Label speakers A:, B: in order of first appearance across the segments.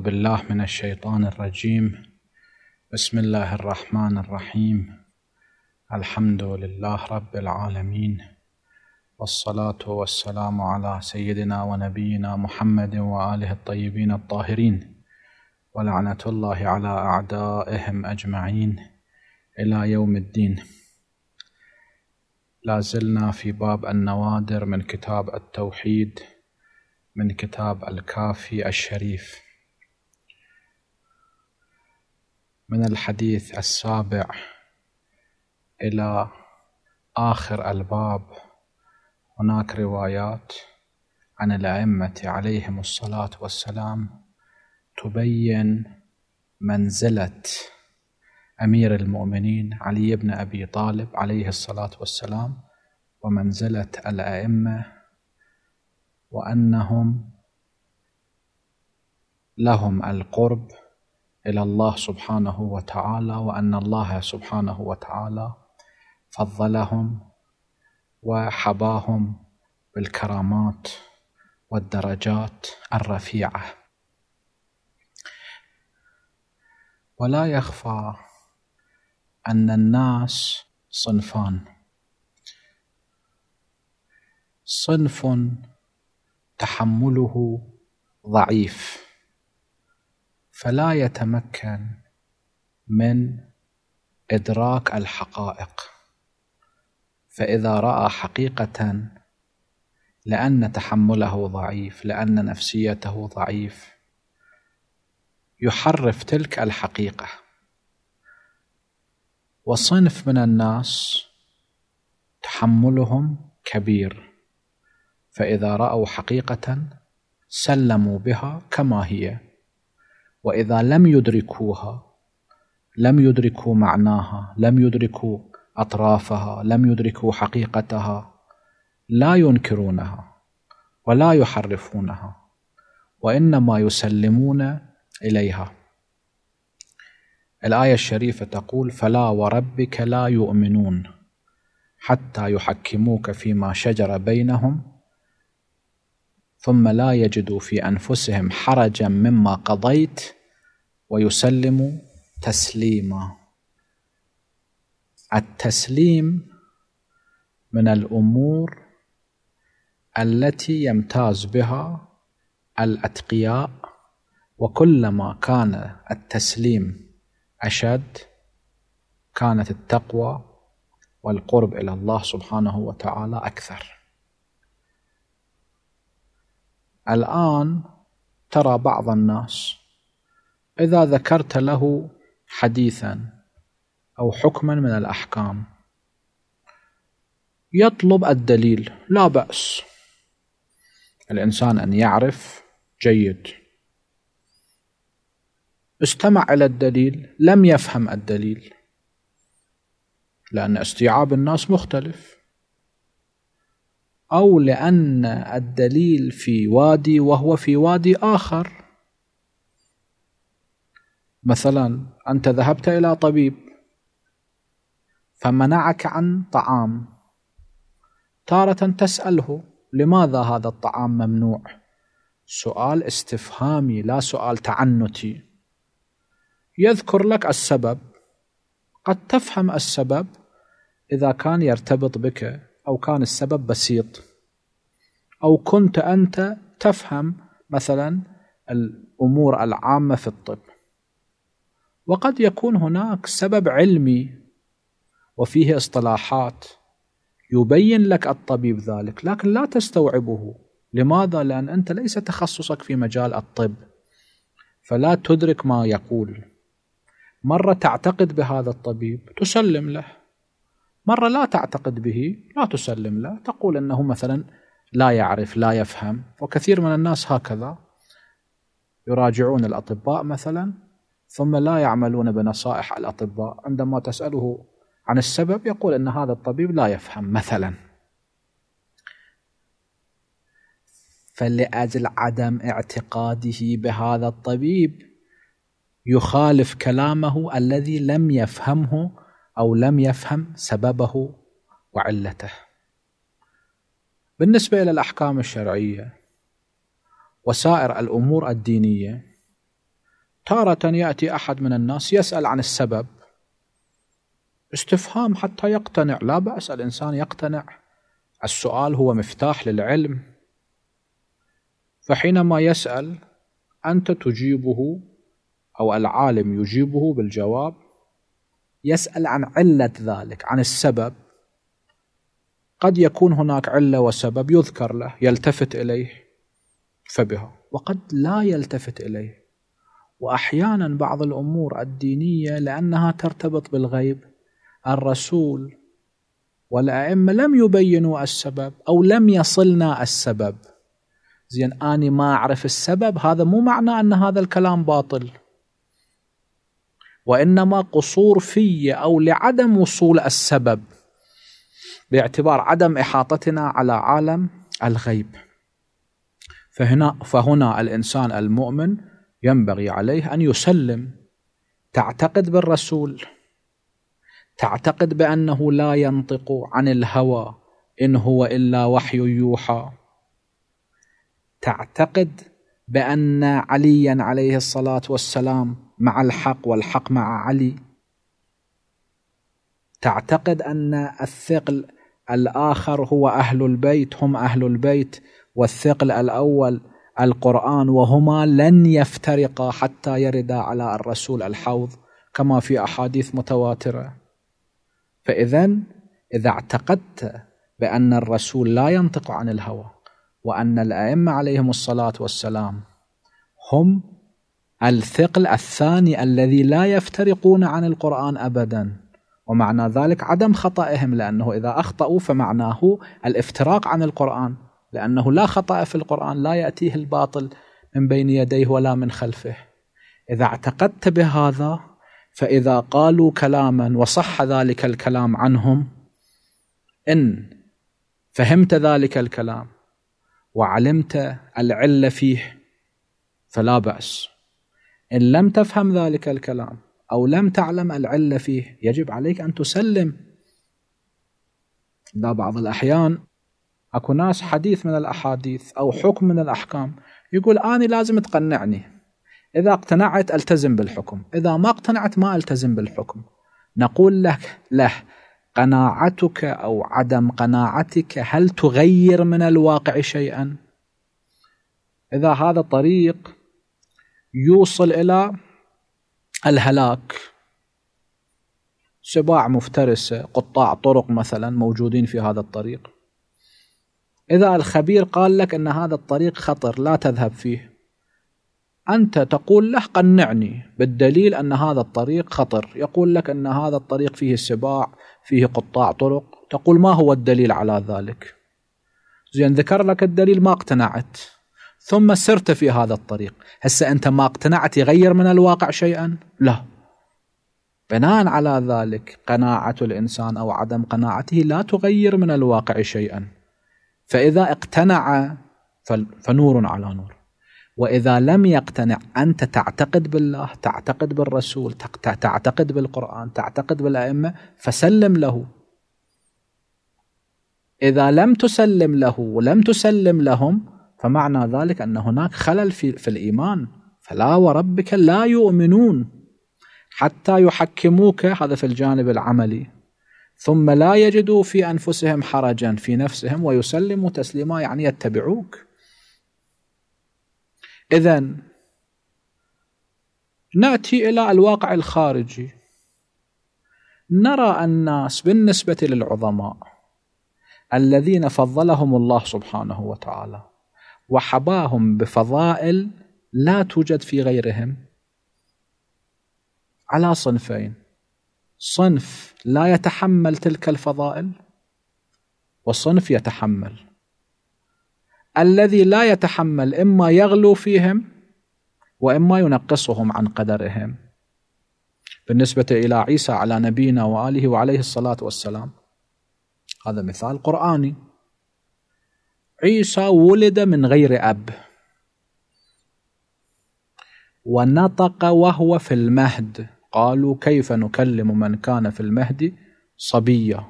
A: بالله من الشيطان الرجيم بسم الله الرحمن الرحيم الحمد لله رب العالمين والصلاه والسلام على سيدنا ونبينا محمد واله الطيبين الطاهرين ولعنه الله على اعدائهم اجمعين الى يوم الدين لازلنا في باب النوادر من كتاب التوحيد من كتاب الكافي الشريف من الحديث السابع إلى آخر الباب هناك روايات عن الأئمة عليهم الصلاة والسلام تبين منزلة أمير المؤمنين علي بن أبي طالب عليه الصلاة والسلام ومنزلة الأئمة وأنهم لهم القرب الى الله سبحانه وتعالى وان الله سبحانه وتعالى فضلهم وحباهم بالكرامات والدرجات الرفيعه ولا يخفى ان الناس صنفان صنف تحمله ضعيف فلا يتمكن من إدراك الحقائق فإذا رأى حقيقة لأن تحمله ضعيف لأن نفسيته ضعيف يحرف تلك الحقيقة وصنف من الناس تحملهم كبير فإذا رأوا حقيقة سلموا بها كما هي وإذا لم يدركوها لم يدركوا معناها لم يدركوا أطرافها لم يدركوا حقيقتها لا ينكرونها ولا يحرفونها وإنما يسلمون إليها الآية الشريفة تقول فلا وربك لا يؤمنون حتى يحكموك فيما شجر بينهم ثم لا يجدوا في انفسهم حرجا مما قضيت ويسلموا تسليما التسليم من الامور التي يمتاز بها الاتقياء وكلما كان التسليم اشد كانت التقوى والقرب الى الله سبحانه وتعالى اكثر الآن ترى بعض الناس إذا ذكرت له حديثا أو حكما من الأحكام يطلب الدليل لا بأس الإنسان أن يعرف جيد استمع إلى الدليل لم يفهم الدليل لأن استيعاب الناس مختلف أو لأن الدليل في وادي وهو في وادي آخر مثلا أنت ذهبت إلى طبيب فمنعك عن طعام تارة تسأله لماذا هذا الطعام ممنوع سؤال استفهامي لا سؤال تعنتي يذكر لك السبب قد تفهم السبب إذا كان يرتبط بك أو كان السبب بسيط أو كنت أنت تفهم مثلا الأمور العامة في الطب وقد يكون هناك سبب علمي وفيه اصطلاحات يبين لك الطبيب ذلك لكن لا تستوعبه لماذا؟ لأن أنت ليس تخصصك في مجال الطب فلا تدرك ما يقول مرة تعتقد بهذا الطبيب تسلم له مرة لا تعتقد به لا تسلم له تقول أنه مثلا لا يعرف لا يفهم وكثير من الناس هكذا يراجعون الأطباء مثلا ثم لا يعملون بنصائح الأطباء عندما تسأله عن السبب يقول أن هذا الطبيب لا يفهم مثلا فلأجل عدم اعتقاده بهذا الطبيب يخالف كلامه الذي لم يفهمه أو لم يفهم سببه وعلته بالنسبة إلى الأحكام الشرعية وسائر الأمور الدينية تارة يأتي أحد من الناس يسأل عن السبب استفهام حتى يقتنع لا بأس الإنسان يقتنع السؤال هو مفتاح للعلم فحينما يسأل أنت تجيبه أو العالم يجيبه بالجواب يسأل عن علة ذلك عن السبب قد يكون هناك علة وسبب يذكر له يلتفت إليه فبها وقد لا يلتفت إليه وأحيانا بعض الأمور الدينية لأنها ترتبط بالغيب الرسول والأئمة لم يبينوا السبب أو لم يصلنا السبب زين أني ما أعرف السبب هذا مو معنى أن هذا الكلام باطل وانما قصور في او لعدم وصول السبب باعتبار عدم احاطتنا على عالم الغيب فهنا فهنا الانسان المؤمن ينبغي عليه ان يسلم تعتقد بالرسول تعتقد بانه لا ينطق عن الهوى ان هو الا وحي يوحى تعتقد بان عليا عليه الصلاه والسلام مع الحق والحق مع علي تعتقد أن الثقل الآخر هو أهل البيت هم أهل البيت والثقل الأول القرآن وهما لن يفترقا حتى يردا على الرسول الحوض كما في أحاديث متواترة فإذا إذا اعتقدت بأن الرسول لا ينطق عن الهوى وأن الأئمة عليهم الصلاة والسلام هم الثقل الثاني الذي لا يفترقون عن القرآن أبدا ومعنى ذلك عدم خطئهم لأنه إذا أخطأوا فمعناه الافتراق عن القرآن لأنه لا خطأ في القرآن لا يأتيه الباطل من بين يديه ولا من خلفه إذا اعتقدت بهذا فإذا قالوا كلاما وصح ذلك الكلام عنهم إن فهمت ذلك الكلام وعلمت العلة فيه فلا بأس إن لم تفهم ذلك الكلام أو لم تعلم العلة فيه يجب عليك أن تسلم لا بعض الأحيان أكو ناس حديث من الأحاديث أو حكم من الأحكام يقول أنا لازم تقنعني إذا اقتنعت ألتزم بالحكم إذا ما اقتنعت ما ألتزم بالحكم نقول لك له قناعتك أو عدم قناعتك هل تغير من الواقع شيئا إذا هذا طريق يوصل الى الهلاك سباع مفترسه قطاع طرق مثلا موجودين في هذا الطريق اذا الخبير قال لك ان هذا الطريق خطر لا تذهب فيه انت تقول له قنعني بالدليل ان هذا الطريق خطر يقول لك ان هذا الطريق فيه سباع فيه قطاع طرق تقول ما هو الدليل على ذلك زين ذكر لك الدليل ما اقتنعت ثم سرت في هذا الطريق هسه أنت ما اقتنعت يغير من الواقع شيئا لا بناء على ذلك قناعة الإنسان أو عدم قناعته لا تغير من الواقع شيئا فإذا اقتنع فنور على نور وإذا لم يقتنع أنت تعتقد بالله تعتقد بالرسول تعتقد بالقرآن تعتقد بالأئمة فسلم له إذا لم تسلم له ولم تسلم لهم فمعنى ذلك أن هناك خلل في, في الإيمان فلا وربك لا يؤمنون حتى يحكموك هذا في الجانب العملي ثم لا يجدوا في أنفسهم حرجا في نفسهم ويسلموا تسليما يعني يتبعوك إذا نأتي إلى الواقع الخارجي نرى الناس بالنسبة للعظماء الذين فضلهم الله سبحانه وتعالى وحباهم بفضائل لا توجد في غيرهم على صنفين صنف لا يتحمل تلك الفضائل وصنف يتحمل الذي لا يتحمل اما يغلو فيهم واما ينقصهم عن قدرهم بالنسبه الى عيسى على نبينا واله وعليه الصلاه والسلام هذا مثال قراني عيسى ولد من غير أب ونطق وهو في المهد قالوا كيف نكلم من كان في المهد صبيا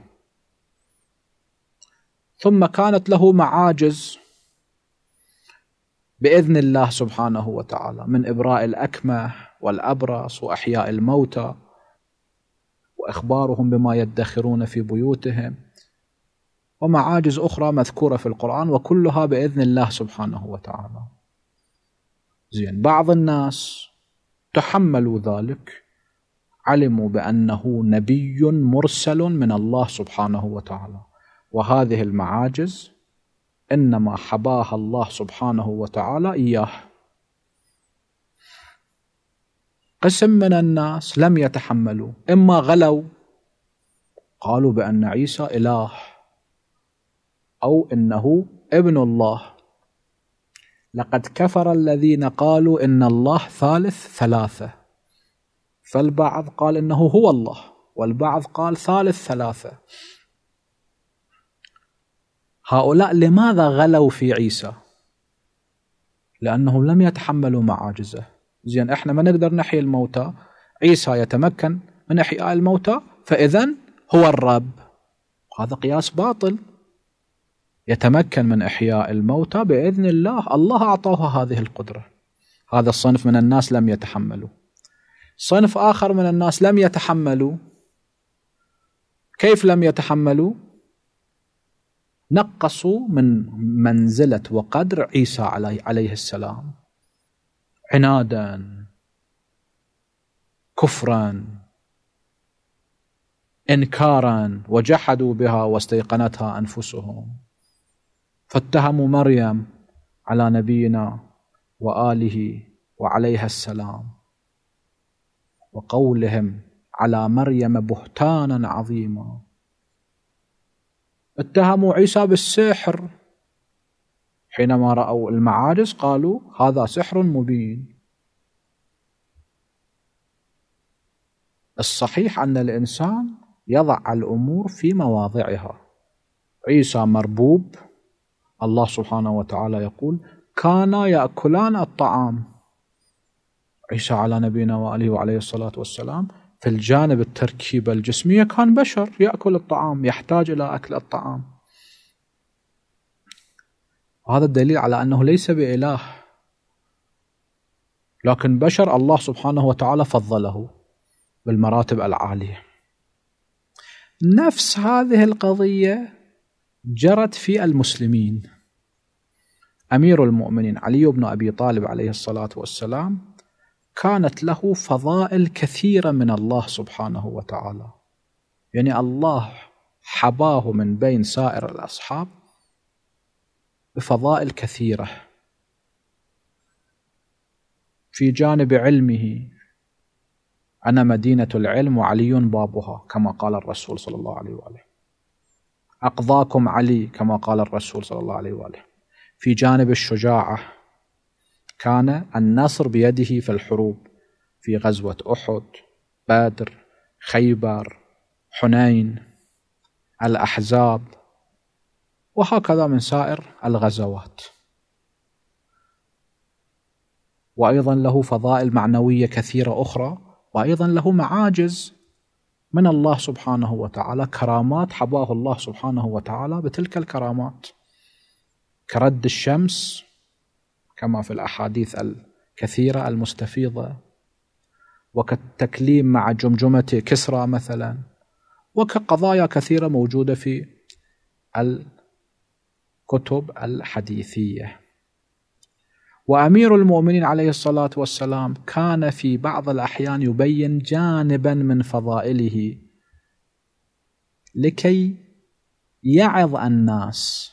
A: ثم كانت له معاجز باذن الله سبحانه وتعالى من ابراء الاكمه والابرص واحياء الموتى واخبارهم بما يدخرون في بيوتهم ومعاجز أخرى مذكورة في القرآن وكلها بإذن الله سبحانه وتعالى زين بعض الناس تحملوا ذلك علموا بأنه نبي مرسل من الله سبحانه وتعالى وهذه المعاجز إنما حباها الله سبحانه وتعالى إياه قسم من الناس لم يتحملوا إما غلوا قالوا بأن عيسى إله أو إنه ابن الله لقد كفر الذين قالوا إن الله ثالث ثلاثة فالبعض قال إنه هو الله والبعض قال ثالث ثلاثة هؤلاء لماذا غلوا في عيسى لأنهم لم يتحملوا معاجزه زين احنا ما نقدر نحيي الموتى عيسى يتمكن من إحياء الموتى فإذا هو الرب هذا قياس باطل يتمكن من إحياء الموتى بإذن الله الله أعطاه هذه القدرة هذا الصنف من الناس لم يتحملوا صنف آخر من الناس لم يتحملوا كيف لم يتحملوا نقصوا من منزلة وقدر عيسى عليه السلام عنادا كفرا انكارا وجحدوا بها واستيقنتها انفسهم فاتهموا مريم على نبينا واله وعليها السلام وقولهم على مريم بهتانا عظيما اتهموا عيسى بالسحر حينما راوا المعاجز قالوا هذا سحر مبين الصحيح ان الانسان يضع الامور في مواضعها عيسى مربوب الله سبحانه وتعالى يقول كانا يأكلان الطعام عيسى على نبينا وآله وعليه الصلاة والسلام في الجانب التركيبة الجسمية كان بشر يأكل الطعام يحتاج إلى أكل الطعام هذا الدليل على أنه ليس بإله لكن بشر الله سبحانه وتعالى فضله بالمراتب العالية نفس هذه القضية جرت في المسلمين أمير المؤمنين علي بن أبي طالب عليه الصلاة والسلام كانت له فضائل كثيرة من الله سبحانه وتعالى يعني الله حباه من بين سائر الأصحاب بفضائل كثيرة في جانب علمه أنا مدينة العلم وعلي بابها كما قال الرسول صلى الله عليه وآله أقضاكم علي كما قال الرسول صلى الله عليه وآله في جانب الشجاعة كان النصر بيده في الحروب في غزوة أحد بدر خيبر حنين الأحزاب وهكذا من سائر الغزوات وأيضا له فضائل معنوية كثيرة أخرى وأيضا له معاجز من الله سبحانه وتعالى كرامات حباه الله سبحانه وتعالى بتلك الكرامات كرد الشمس كما في الاحاديث الكثيره المستفيضه وكالتكليم مع جمجمه كسرى مثلا وكقضايا كثيره موجوده في الكتب الحديثيه وامير المؤمنين عليه الصلاه والسلام كان في بعض الاحيان يبين جانبا من فضائله لكي يعظ الناس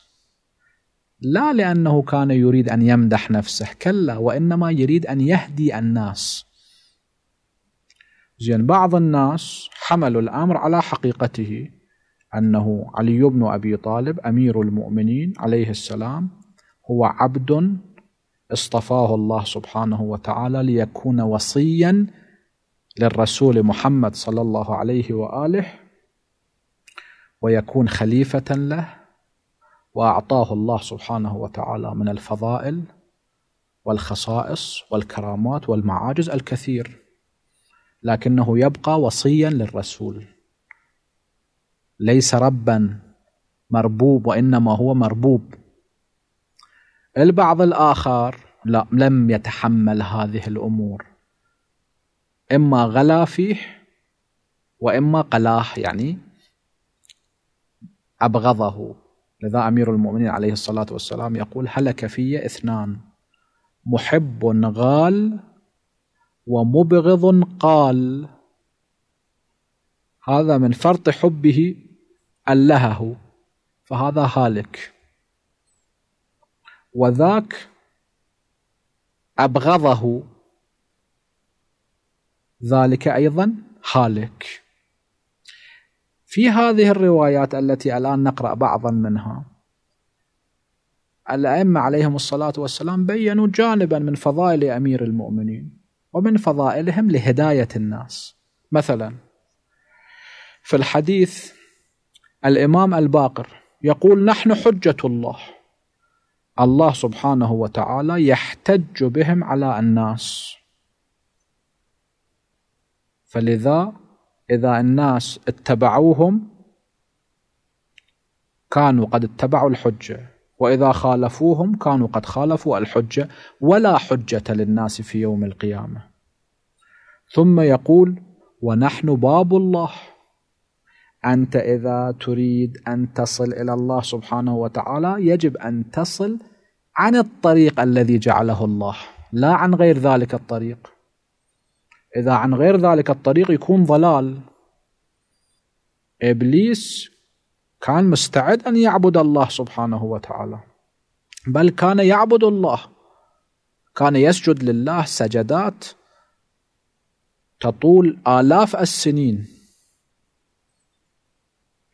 A: لا لانه كان يريد ان يمدح نفسه كلا وانما يريد ان يهدي الناس زين بعض الناس حملوا الامر على حقيقته انه علي بن ابي طالب امير المؤمنين عليه السلام هو عبد اصطفاه الله سبحانه وتعالى ليكون وصيا للرسول محمد صلى الله عليه واله ويكون خليفه له واعطاه الله سبحانه وتعالى من الفضائل والخصائص والكرامات والمعاجز الكثير لكنه يبقى وصيا للرسول ليس ربا مربوب وانما هو مربوب البعض الآخر لا لم يتحمل هذه الأمور إما غلا فيه وإما قلاه يعني أبغضه لذا أمير المؤمنين عليه الصلاة والسلام يقول هلك في اثنان محب غال ومبغض قال هذا من فرط حبه ألهه فهذا هالك وذاك أبغضه ذلك أيضا هالك في هذه الروايات التي الآن نقرأ بعضا منها الأئمة عليهم الصلاة والسلام بيّنوا جانبا من فضائل أمير المؤمنين ومن فضائلهم لهداية الناس مثلا في الحديث الإمام الباقر يقول نحن حجة الله الله سبحانه وتعالى يحتج بهم على الناس فلذا إذا الناس اتبعوهم كانوا قد اتبعوا الحجة وإذا خالفوهم كانوا قد خالفوا الحجة ولا حجة للناس في يوم القيامة ثم يقول ونحن باب الله أنت إذا تريد أن تصل إلى الله سبحانه وتعالى يجب أن تصل عن الطريق الذي جعله الله لا عن غير ذلك الطريق إذا عن غير ذلك الطريق يكون ضلال إبليس كان مستعد أن يعبد الله سبحانه وتعالى بل كان يعبد الله كان يسجد لله سجدات تطول آلاف السنين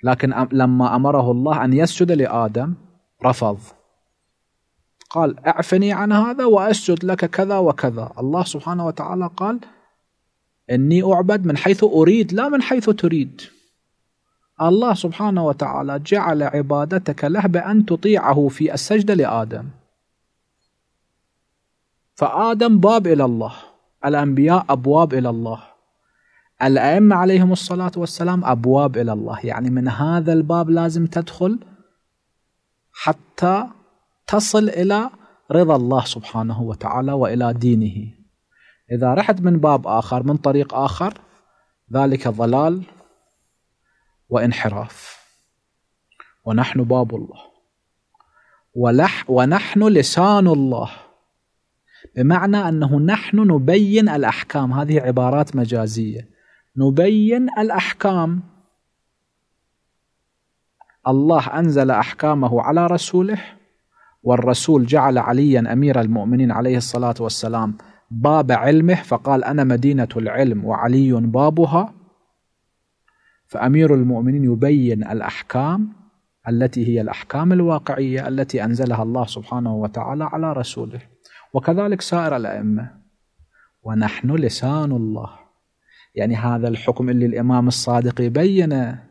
A: لكن لما أمره الله أن يسجد لآدم رفض قال اعفني عن هذا وأسجد لك كذا وكذا الله سبحانه وتعالى قال إني أعبد من حيث أريد لا من حيث تريد الله سبحانه وتعالى جعل عبادتك له بأن تطيعه في السجدة لآدم فآدم باب إلى الله الأنبياء أبواب إلى الله الأئمة عليهم الصلاة والسلام أبواب إلى الله يعني من هذا الباب لازم تدخل حتى تصل إلى رضا الله سبحانه وتعالى وإلى دينه إذا رحت من باب آخر من طريق آخر ذلك ضلال وانحراف ونحن باب الله ولح ونحن لسان الله بمعنى أنه نحن نبين الأحكام هذه عبارات مجازية نبين الأحكام الله أنزل أحكامه على رسوله والرسول جعل عليا أمير المؤمنين عليه الصلاة والسلام باب علمه فقال أنا مدينة العلم وعلي بابها فأمير المؤمنين يبين الأحكام التي هي الأحكام الواقعية التي أنزلها الله سبحانه وتعالى على رسوله وكذلك سائر الأئمة ونحن لسان الله يعني هذا الحكم اللي الإمام الصادق يبينه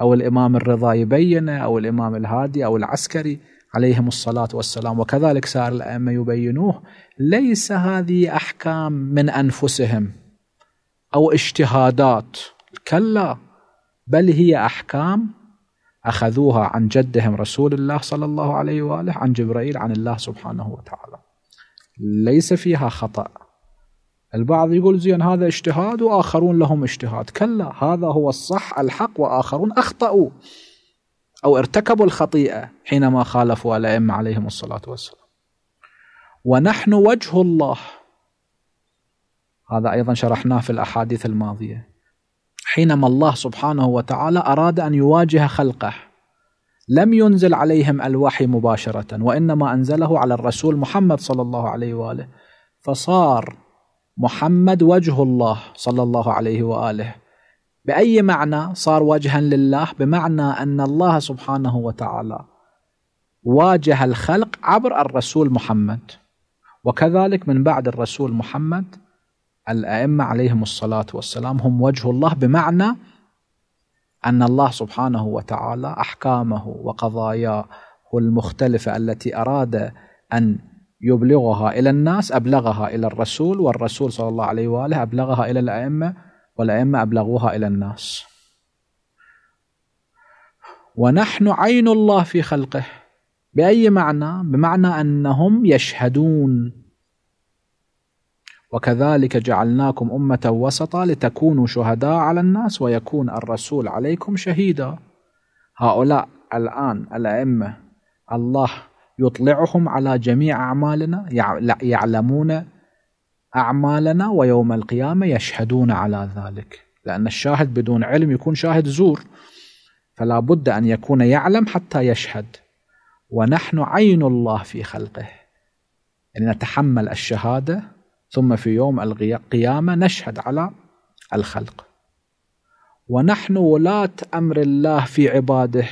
A: أو الإمام الرضا يبينه أو الإمام الهادي أو العسكري عليهم الصلاة والسلام وكذلك سائر الأئمة يبينوه ليس هذه أحكام من أنفسهم أو اجتهادات كلا بل هي أحكام أخذوها عن جدهم رسول الله صلى الله عليه وآله عن جبرائيل عن الله سبحانه وتعالى ليس فيها خطأ البعض يقول زين هذا اجتهاد وآخرون لهم اجتهاد كلا هذا هو الصح الحق وآخرون أخطأوا أو ارتكبوا الخطيئة حينما خالفوا الأئمة عليهم الصلاة والسلام ونحن وجه الله هذا أيضا شرحناه في الأحاديث الماضية حينما الله سبحانه وتعالى أراد أن يواجه خلقه لم ينزل عليهم الوحي مباشرة وإنما أنزله على الرسول محمد صلى الله عليه وآله فصار محمد وجه الله صلى الله عليه واله باي معنى صار وجها لله بمعنى ان الله سبحانه وتعالى واجه الخلق عبر الرسول محمد وكذلك من بعد الرسول محمد الائمه عليهم الصلاه والسلام هم وجه الله بمعنى ان الله سبحانه وتعالى احكامه وقضاياه المختلفه التي اراد ان يبلغها إلى الناس أبلغها إلى الرسول والرسول صلى الله عليه وآله أبلغها إلى الأئمة والأئمة أبلغوها إلى الناس ونحن عين الله في خلقه بأي معنى؟ بمعنى أنهم يشهدون وكذلك جعلناكم أمة وسطا لتكونوا شهداء على الناس ويكون الرسول عليكم شهيدا هؤلاء الآن الأئمة الله يطلعهم على جميع أعمالنا يعلمون أعمالنا ويوم القيامة يشهدون على ذلك لأن الشاهد بدون علم يكون شاهد زور فلا بد أن يكون يعلم حتى يشهد ونحن عين الله في خلقه يعني نتحمل الشهادة ثم في يوم القيامة نشهد على الخلق ونحن ولاة أمر الله في عباده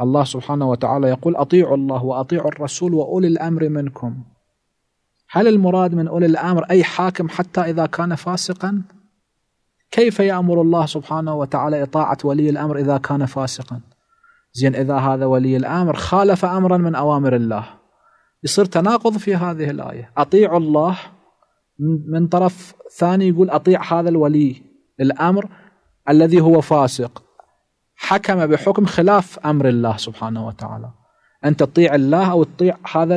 A: الله سبحانه وتعالى يقول أطيعوا الله وأطيعوا الرسول وأولي الأمر منكم هل المراد من أولي الأمر أي حاكم حتى إذا كان فاسقا كيف يأمر الله سبحانه وتعالى إطاعة ولي الأمر إذا كان فاسقا زين إذا هذا ولي الأمر خالف أمرا من أوامر الله يصير تناقض في هذه الآية أطيعوا الله من طرف ثاني يقول أطيع هذا الولي الأمر الذي هو فاسق حكم بحكم خلاف امر الله سبحانه وتعالى ان تطيع الله او تطيع هذا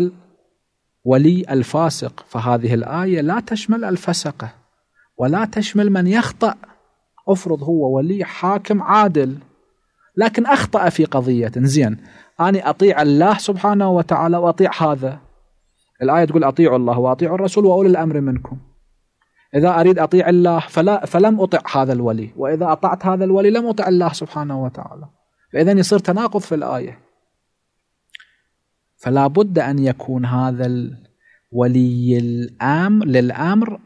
A: الولي الفاسق فهذه الايه لا تشمل الفسقه ولا تشمل من يخطأ افرض هو ولي حاكم عادل لكن اخطأ في قضيه زين اني اطيع الله سبحانه وتعالى واطيع هذا الايه تقول اطيعوا الله واطيعوا الرسول واولي الامر منكم إذا أريد أطيع الله فلا فلم أطع هذا الولي وإذا أطعت هذا الولي لم أطع الله سبحانه وتعالى فإذا يصير تناقض في الآية فلا بد أن يكون هذا الولي الأمر للأمر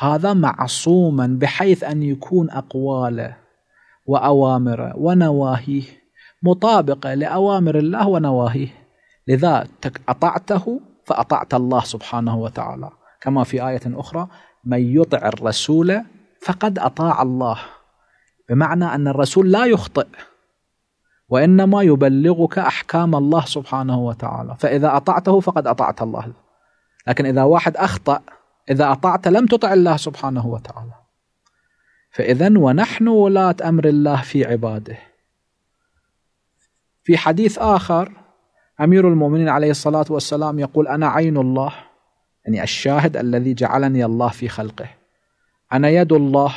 A: هذا معصوما بحيث أن يكون أقواله وأوامره ونواهيه مطابقة لأوامر الله ونواهيه لذا أطعته فأطعت الله سبحانه وتعالى كما في آية أخرى من يطع الرسول فقد اطاع الله بمعنى ان الرسول لا يخطئ وانما يبلغك احكام الله سبحانه وتعالى فاذا اطعته فقد اطعت الله لكن اذا واحد اخطا اذا اطعت لم تطع الله سبحانه وتعالى فاذا ونحن ولاه امر الله في عباده في حديث اخر امير المؤمنين عليه الصلاه والسلام يقول انا عين الله يعني الشاهد الذي جعلني الله في خلقه أنا يد الله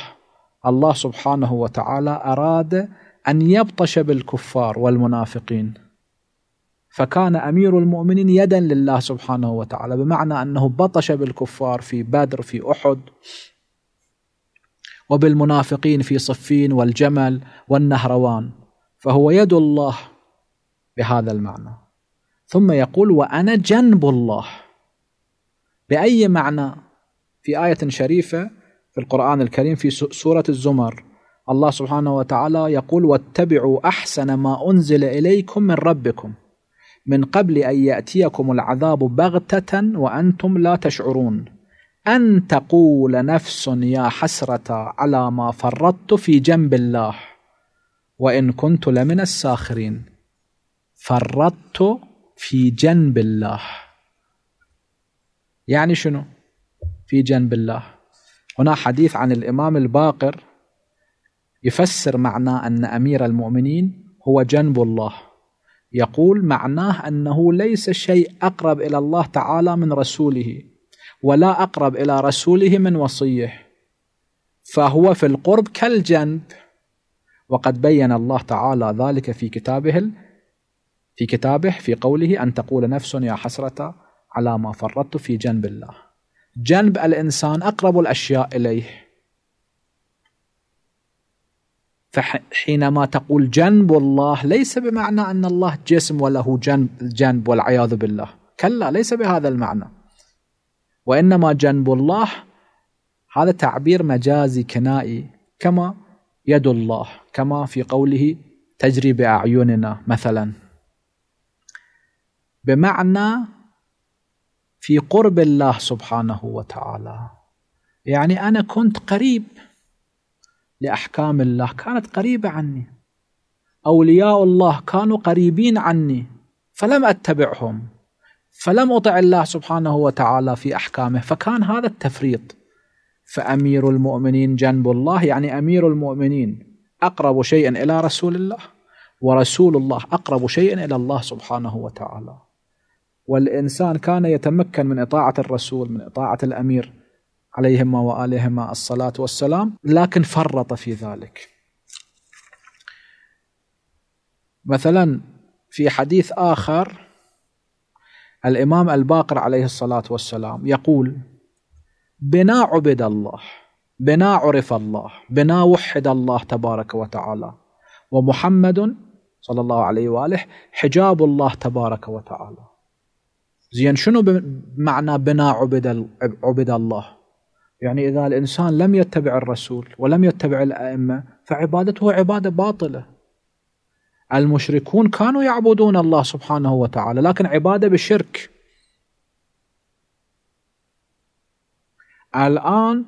A: الله سبحانه وتعالى أراد أن يبطش بالكفار والمنافقين فكان أمير المؤمنين يدا لله سبحانه وتعالى بمعنى أنه بطش بالكفار في بدر في أحد وبالمنافقين في صفين والجمل والنهروان فهو يد الله بهذا المعنى ثم يقول وأنا جنب الله بأي معنى في آية شريفة في القرآن الكريم في سورة الزمر الله سبحانه وتعالى يقول واتبعوا أحسن ما أنزل إليكم من ربكم من قبل أن يأتيكم العذاب بغتة وأنتم لا تشعرون أن تقول نفس يا حسرة على ما فرطت في جنب الله وإن كنت لمن الساخرين فرطت في جنب الله يعني شنو في جنب الله هنا حديث عن الإمام الباقر يفسر معناه أن أمير المؤمنين هو جنب الله يقول معناه أنه ليس شيء أقرب إلى الله تعالى من رسوله ولا أقرب إلى رسوله من وصيه فهو في القرب كالجنب وقد بين الله تعالى ذلك في كتابه في كتابه في قوله أن تقول نفس يا حسرة على ما فرطت في جنب الله جنب الإنسان أقرب الأشياء إليه فحينما تقول جنب الله ليس بمعنى أن الله جسم وله جنب, جنب والعياذ بالله كلا ليس بهذا المعنى وإنما جنب الله هذا تعبير مجازي كنائي كما يد الله كما في قوله تجري بأعيننا مثلا بمعنى في قرب الله سبحانه وتعالى يعني أنا كنت قريب لأحكام الله كانت قريبة عني أولياء الله كانوا قريبين عني فلم أتبعهم فلم أطع الله سبحانه وتعالى في أحكامه فكان هذا التفريط فأمير المؤمنين جنب الله يعني أمير المؤمنين أقرب شيء إلى رسول الله ورسول الله أقرب شيء إلى الله سبحانه وتعالى والإنسان كان يتمكن من إطاعة الرسول من إطاعة الأمير عليهما وآلهما الصلاة والسلام لكن فرط في ذلك مثلا في حديث آخر الإمام الباقر عليه الصلاة والسلام يقول بنا عبد الله بنا عرف الله بنا وحد الله تبارك وتعالى ومحمد صلى الله عليه وآله حجاب الله تبارك وتعالى زين شنو معنى بنا عبد عبد الله؟ يعني اذا الانسان لم يتبع الرسول ولم يتبع الائمه فعبادته عباده باطله. المشركون كانوا يعبدون الله سبحانه وتعالى لكن عباده بالشرك. الان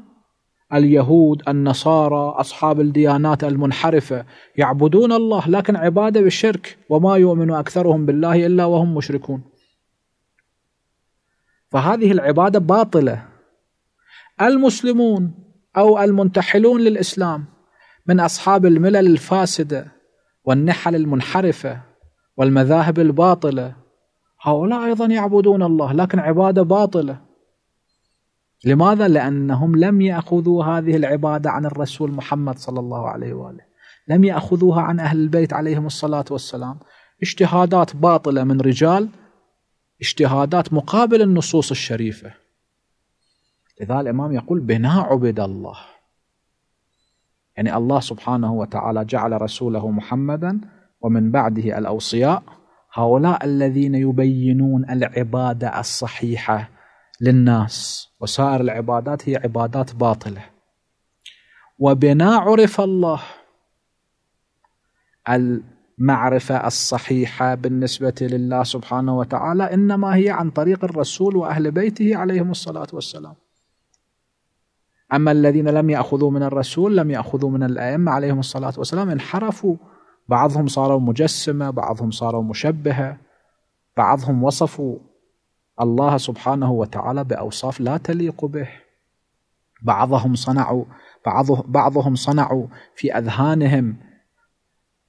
A: اليهود، النصارى، اصحاب الديانات المنحرفه يعبدون الله لكن عباده بالشرك وما يؤمن اكثرهم بالله الا وهم مشركون. فهذه العبادة باطلة المسلمون أو المنتحلون للإسلام من أصحاب الملل الفاسدة والنحل المنحرفة والمذاهب الباطلة هؤلاء أيضا يعبدون الله لكن عبادة باطلة لماذا؟ لأنهم لم يأخذوا هذه العبادة عن الرسول محمد صلى الله عليه وآله لم يأخذوها عن أهل البيت عليهم الصلاة والسلام اجتهادات باطلة من رجال اجتهادات مقابل النصوص الشريفة لذا الإمام يقول بنا عبد الله يعني الله سبحانه وتعالى جعل رسوله محمدا ومن بعده الأوصياء هؤلاء الذين يبينون العبادة الصحيحة للناس وسائر العبادات هي عبادات باطلة وبنا عرف الله المعرفه الصحيحه بالنسبه لله سبحانه وتعالى انما هي عن طريق الرسول واهل بيته عليهم الصلاه والسلام. اما الذين لم ياخذوا من الرسول لم ياخذوا من الائمه عليهم الصلاه والسلام انحرفوا بعضهم صاروا مجسمه، بعضهم صاروا مشبهه، بعضهم وصفوا الله سبحانه وتعالى باوصاف لا تليق به. بعضهم صنعوا بعضهم صنعوا في اذهانهم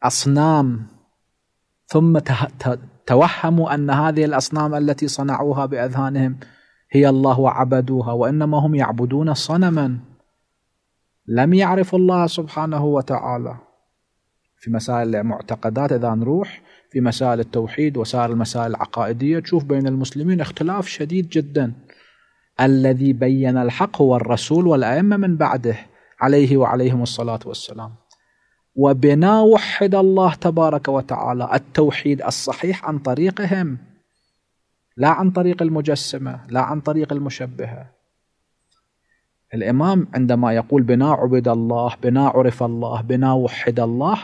A: أصنام ثم توهموا أن هذه الأصنام التي صنعوها بأذهانهم هي الله وعبدوها وإنما هم يعبدون صنما لم يعرفوا الله سبحانه وتعالى في مسائل المعتقدات إذا نروح في مسائل التوحيد وسائر المسائل العقائدية تشوف بين المسلمين اختلاف شديد جدا الذي بين الحق هو الرسول والأئمة من بعده عليه وعليهم الصلاة والسلام وبنا وحد الله تبارك وتعالى التوحيد الصحيح عن طريقهم لا عن طريق المجسمة لا عن طريق المشبهة الإمام عندما يقول بنا عبد الله بنا عرف الله بنا وحد الله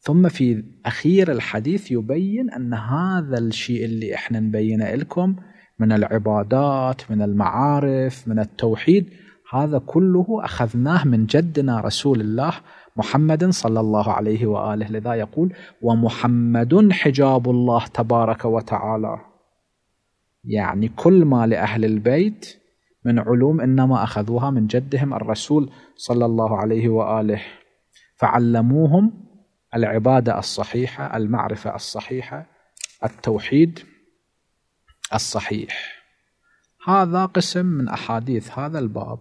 A: ثم في أخير الحديث يبين أن هذا الشيء اللي إحنا نبينه لكم من العبادات من المعارف من التوحيد هذا كله أخذناه من جدنا رسول الله محمد صلى الله عليه واله لذا يقول ومحمد حجاب الله تبارك وتعالى يعني كل ما لاهل البيت من علوم انما اخذوها من جدهم الرسول صلى الله عليه واله فعلموهم العباده الصحيحه المعرفه الصحيحه التوحيد الصحيح هذا قسم من احاديث هذا الباب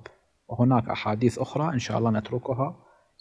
A: وهناك احاديث اخرى ان شاء الله نتركها